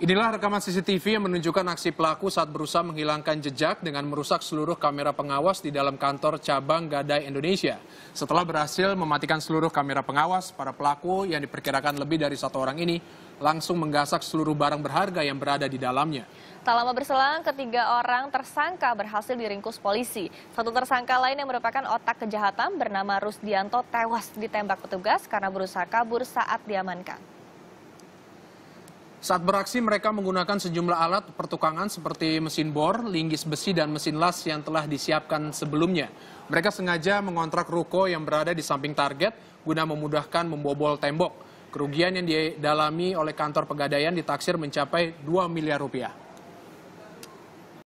Inilah rekaman CCTV yang menunjukkan aksi pelaku saat berusaha menghilangkan jejak dengan merusak seluruh kamera pengawas di dalam kantor cabang Gadai Indonesia. Setelah berhasil mematikan seluruh kamera pengawas, para pelaku yang diperkirakan lebih dari satu orang ini langsung menggasak seluruh barang berharga yang berada di dalamnya. Tak lama berselang, ketiga orang tersangka berhasil diringkus polisi. Satu tersangka lain yang merupakan otak kejahatan bernama Rusdianto tewas ditembak petugas karena berusaha kabur saat diamankan. Saat beraksi, mereka menggunakan sejumlah alat pertukangan seperti mesin bor, linggis besi, dan mesin las yang telah disiapkan sebelumnya. Mereka sengaja mengontrak ruko yang berada di samping target guna memudahkan membobol tembok. Kerugian yang didalami oleh kantor pegadaian ditaksir mencapai 2 miliar rupiah.